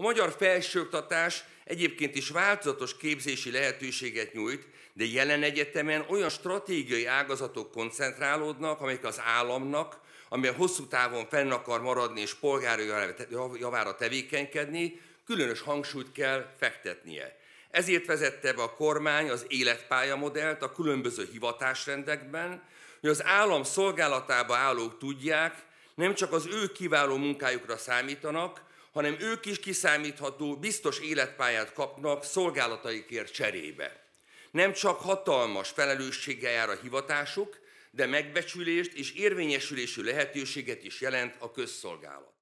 A magyar felsőoktatás egyébként is változatos képzési lehetőséget nyújt, de jelen egyetemen olyan stratégiai ágazatok koncentrálódnak, amelyek az államnak, amely hosszú távon fenn akar maradni és polgári javára tevékenykedni, különös hangsúlyt kell fektetnie. Ezért vezette be a kormány az életpályamodellt a különböző hivatásrendekben, hogy az állam szolgálatába állók tudják, nem csak az ő kiváló munkájukra számítanak, hanem ők is kiszámítható, biztos életpályát kapnak szolgálataikért cserébe. Nem csak hatalmas felelősséggel jár a hivatásuk, de megbecsülést és érvényesülésű lehetőséget is jelent a közszolgálat.